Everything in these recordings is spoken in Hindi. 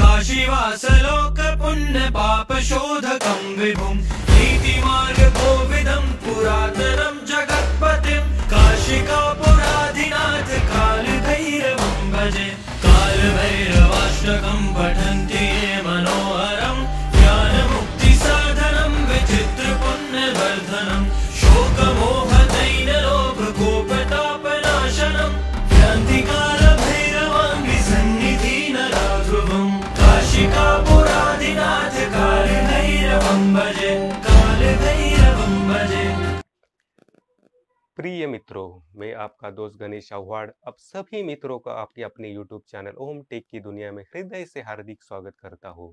काशीवास लोक पुण्य पाप नीति मार्ग काशीवासलोकपुण्यपापशोधकं पुरातनम नीतिमार्गकोविदं काशिका पुराधिनाथ काल भैरव भजे प्रिय मित्रों मैं आपका दोस्त गणेश आह्वाड़ अब सभी मित्रों का आपके अपने यूट्यूब चैनल ओम टेक की दुनिया में हृदय से हार्दिक स्वागत करता हूँ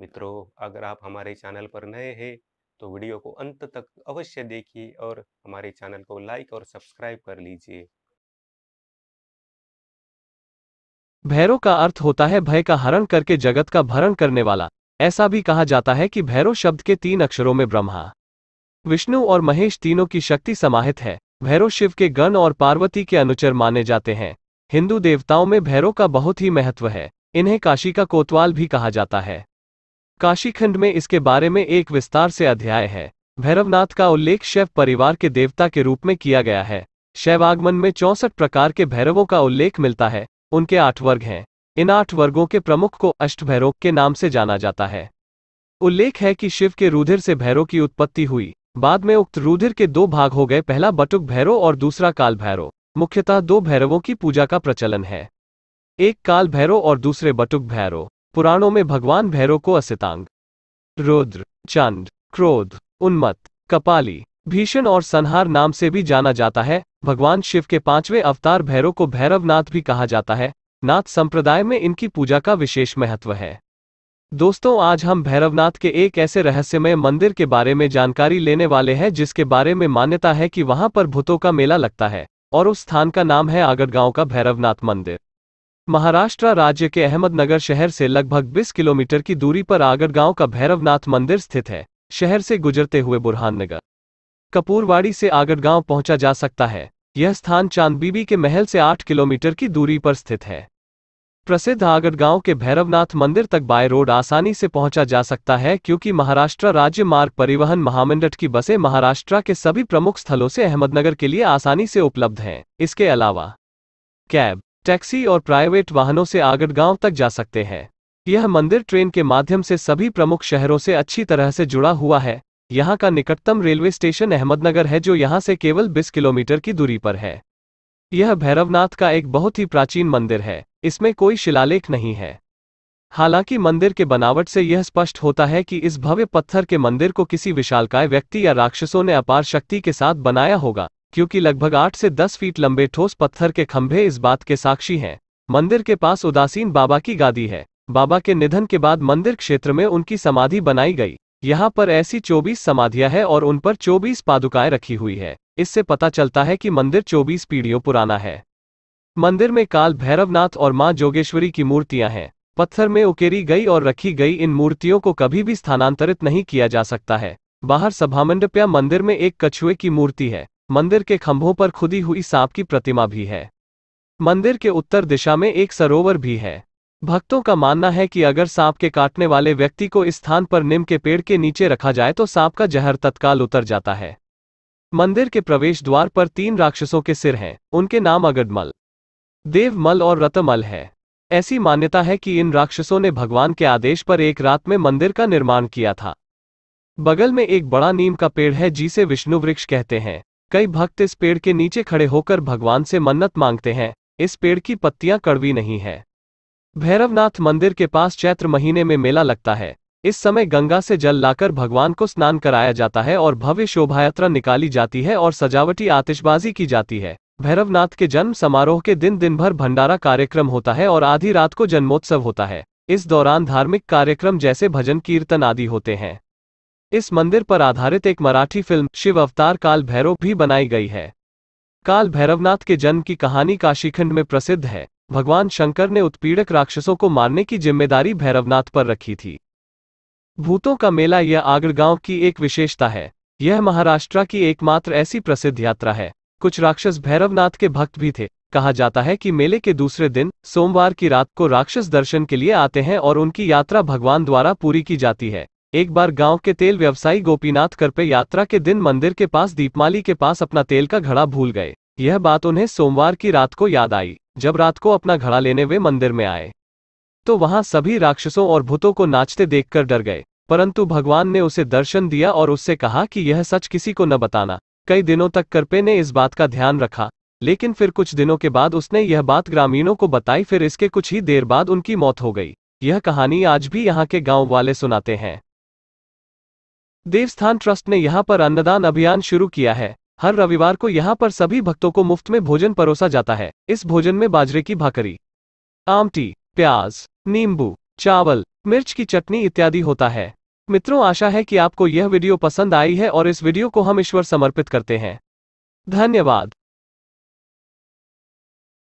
मित्रों अगर आप हमारे चैनल पर नए हैं तो वीडियो को अंत तक अवश्य देखिए और हमारे चैनल को लाइक और सब्सक्राइब कर लीजिए भैरव का अर्थ होता है भय का हरण करके जगत का भरण करने वाला ऐसा भी कहा जाता है कि भैरव शब्द के तीन अक्षरों में ब्रह्मा विष्णु और महेश तीनों की शक्ति समाहित है भैरव शिव के गण और पार्वती के अनुचर माने जाते हैं हिंदू देवताओं में भैरव का बहुत ही महत्व है इन्हें काशी का कोतवाल भी कहा जाता है काशीखंड में इसके बारे में एक विस्तार से अध्याय है भैरवनाथ का उल्लेख शैव परिवार के देवता के रूप में किया गया है शैवागमन में चौसठ प्रकार के भैरवों का उल्लेख मिलता है उनके आठ वर्ग हैं इन आठ वर्गों के प्रमुख को अष्ट भैरव के नाम से जाना जाता है उल्लेख है कि शिव के रुधिर से भैरव की उत्पत्ति हुई बाद में उक्त रुधिर के दो भाग हो गए पहला बटुक भैरव और दूसरा काल भैरव मुख्यतः दो भैरवों की पूजा का प्रचलन है एक काल भैरव और दूसरे बटुक भैरव पुराणों में भगवान भैरव को असितांग रुद्र चंड क्रोध उन्मत कपाली भीषण और संहार नाम से भी जाना जाता है भगवान शिव के पांचवें अवतार भैरव को भैरवनाथ भी कहा जाता है नाथ संप्रदाय में इनकी पूजा का विशेष महत्व है दोस्तों आज हम भैरवनाथ के एक ऐसे रहस्यमय मंदिर के बारे में जानकारी लेने वाले हैं जिसके बारे में मान्यता है कि वहां पर भूतों का मेला लगता है और उस स्थान का नाम है आगरगांव का भैरवनाथ मंदिर महाराष्ट्र राज्य के अहमदनगर शहर से लगभग 20 किलोमीटर की दूरी पर आगरगांव का भैरवनाथ मंदिर स्थित है शहर से गुजरते हुए बुरहाननगर कपूरवाड़ी से आगरगांव पहुंचा जा सकता है यह स्थान चांद बीबी के महल से आठ किलोमीटर की दूरी पर स्थित है प्रसिद्ध गांव के भैरवनाथ मंदिर तक बाय रोड आसानी से पहुंचा जा सकता है क्योंकि महाराष्ट्र राज्य मार्ग परिवहन महामंडल की बसें महाराष्ट्र के सभी प्रमुख स्थलों से अहमदनगर के लिए आसानी से उपलब्ध हैं इसके अलावा कैब टैक्सी और प्राइवेट वाहनों से आगड़गांव तक जा सकते हैं यह मंदिर ट्रेन के माध्यम से सभी प्रमुख शहरों से अच्छी तरह से जुड़ा हुआ है यहाँ का निकटतम रेलवे स्टेशन अहमदनगर है जो यहाँ से केवल बीस किलोमीटर की दूरी पर है यह भैरवनाथ का एक बहुत ही प्राचीन मंदिर है इसमें कोई शिलालेख नहीं है हालांकि मंदिर के बनावट से यह स्पष्ट होता है कि इस भव्य पत्थर के मंदिर को किसी विशालकाय व्यक्ति या राक्षसों ने अपार शक्ति के साथ बनाया होगा क्योंकि लगभग आठ से दस फीट लंबे ठोस पत्थर के खंभे इस बात के साक्षी हैं मंदिर के पास उदासीन बाबा की गादी है बाबा के निधन के बाद मंदिर क्षेत्र में उनकी समाधि बनाई गई यहाँ पर ऐसी 24 समाधियाँ हैं और उन पर 24 पादुकाएं रखी हुई है इससे पता चलता है कि मंदिर 24 पीढ़ियों पुराना है मंदिर में काल भैरवनाथ और मां जोगेश्वरी की मूर्तियां हैं पत्थर में उकेरी गई और रखी गई इन मूर्तियों को कभी भी स्थानांतरित नहीं किया जा सकता है बाहर सभामंडप्या मंदिर में एक कछुए की मूर्ति है मंदिर के खंभों पर खुदी हुई सांप की प्रतिमा भी है मंदिर के उत्तर दिशा में एक सरोवर भी है भक्तों का मानना है कि अगर सांप के काटने वाले व्यक्ति को इस स्थान पर निम के पेड़ के नीचे रखा जाए तो सांप का जहर तत्काल उतर जाता है मंदिर के प्रवेश द्वार पर तीन राक्षसों के सिर हैं उनके नाम अगडमल देवमल और रतमल है ऐसी मान्यता है कि इन राक्षसों ने भगवान के आदेश पर एक रात में मंदिर का निर्माण किया था बगल में एक बड़ा नीम का पेड़ है जिसे विष्णु वृक्ष कहते हैं कई भक्त इस पेड़ के नीचे खड़े होकर भगवान से मन्नत मांगते हैं इस पेड़ की पत्तियां कड़वी नहीं है भैरवनाथ मंदिर के पास चैत्र महीने में मेला लगता है इस समय गंगा से जल लाकर भगवान को स्नान कराया जाता है और भव्य शोभायात्रा निकाली जाती है और सजावटी आतिशबाजी की जाती है भैरवनाथ के जन्म समारोह के दिन दिन भर भंडारा कार्यक्रम होता है और आधी रात को जन्मोत्सव होता है इस दौरान धार्मिक कार्यक्रम जैसे भजन कीर्तन आदि होते हैं इस मंदिर पर आधारित एक मराठी फिल्म शिव अवतार काल भैरव भी बनाई गई है काल भैरवनाथ के जन्म की कहानी काशीखंड में प्रसिद्ध है भगवान शंकर ने उत्पीड़क राक्षसों को मारने की जिम्मेदारी भैरवनाथ पर रखी थी भूतों का मेला यह आगड़ गांव की एक विशेषता है यह महाराष्ट्र की एकमात्र ऐसी प्रसिद्ध यात्रा है कुछ राक्षस भैरवनाथ के भक्त भी थे कहा जाता है कि मेले के दूसरे दिन सोमवार की रात को राक्षस दर्शन के लिए आते हैं और उनकी यात्रा भगवान द्वारा पूरी की जाती है एक बार गांव के तेल व्यवसायी गोपीनाथ करपे यात्रा के दिन मंदिर के पास दीपमाली के पास अपना तेल का घड़ा भूल गए यह बात उन्हें सोमवार की रात को याद आई जब रात को अपना घड़ा लेने वे मंदिर में आए तो वहां सभी राक्षसों और भूतों को नाचते देखकर डर गए परंतु भगवान ने उसे दर्शन दिया और उससे कहा कि यह सच किसी को न बताना कई दिनों तक कृपे ने इस बात का ध्यान रखा लेकिन फिर कुछ दिनों के बाद उसने यह बात ग्रामीणों को बताई फिर इसके कुछ ही देर बाद उनकी मौत हो गई यह कहानी आज भी यहाँ के गांव वाले सुनाते हैं देवस्थान ट्रस्ट ने यहाँ पर अन्नदान अभियान शुरू किया है हर रविवार को यहाँ पर सभी भक्तों को मुफ्त में भोजन परोसा जाता है इस भोजन में बाजरे की भाकरी आमटी प्याज नींबू चावल मिर्च की चटनी इत्यादि होता है मित्रों आशा है कि आपको यह वीडियो पसंद आई है और इस वीडियो को हम ईश्वर समर्पित करते हैं धन्यवाद